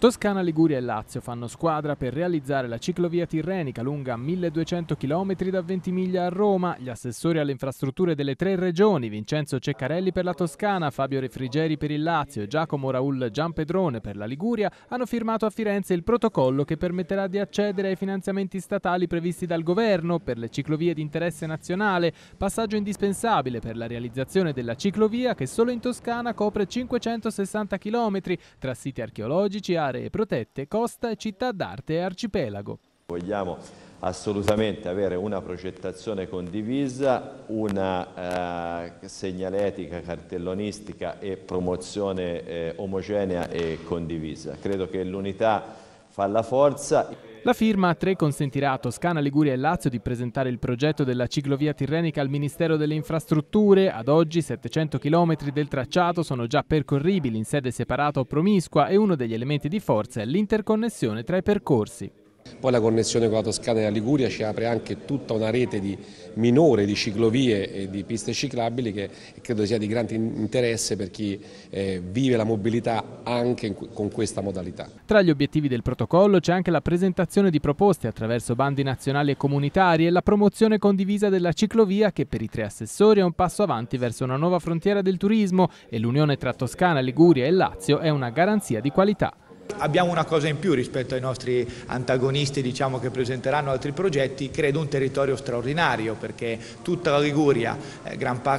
Toscana, Liguria e Lazio fanno squadra per realizzare la ciclovia tirrenica lunga 1200 km da Ventimiglia a Roma. Gli assessori alle infrastrutture delle tre regioni, Vincenzo Ceccarelli per la Toscana, Fabio Refrigeri per il Lazio e Giacomo Raul Giampedrone per la Liguria, hanno firmato a Firenze il protocollo che permetterà di accedere ai finanziamenti statali previsti dal governo per le ciclovie di interesse nazionale, passaggio indispensabile per la realizzazione della ciclovia che solo in Toscana copre 560 km tra siti archeologici, aree aree protette, costa, città d'arte e arcipelago. Vogliamo assolutamente avere una progettazione condivisa, una eh, segnaletica, cartellonistica e promozione eh, omogenea e condivisa. Credo che l'unità fa la forza. La firma A3 consentirà a Toscana, Liguria e Lazio di presentare il progetto della ciclovia tirrenica al Ministero delle Infrastrutture. Ad oggi 700 km del tracciato sono già percorribili in sede separata o promiscua e uno degli elementi di forza è l'interconnessione tra i percorsi. Poi la connessione con la Toscana e la Liguria ci apre anche tutta una rete di minore di ciclovie e di piste ciclabili che credo sia di grande interesse per chi eh, vive la mobilità anche con questa modalità. Tra gli obiettivi del protocollo c'è anche la presentazione di proposte attraverso bandi nazionali e comunitari e la promozione condivisa della ciclovia che per i tre assessori è un passo avanti verso una nuova frontiera del turismo e l'unione tra Toscana, Liguria e Lazio è una garanzia di qualità. Abbiamo una cosa in più rispetto ai nostri antagonisti diciamo, che presenteranno altri progetti, credo un territorio straordinario perché tutta la Liguria, eh,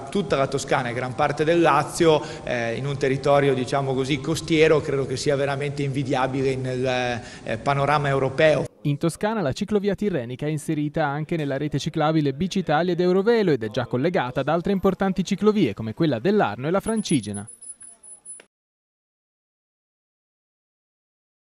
tutta la Toscana e gran parte del Lazio eh, in un territorio diciamo così, costiero credo che sia veramente invidiabile nel eh, panorama europeo. In Toscana la ciclovia tirrenica è inserita anche nella rete ciclabile Bicitalia ed Eurovelo ed è già collegata ad altre importanti ciclovie come quella dell'Arno e la Francigena.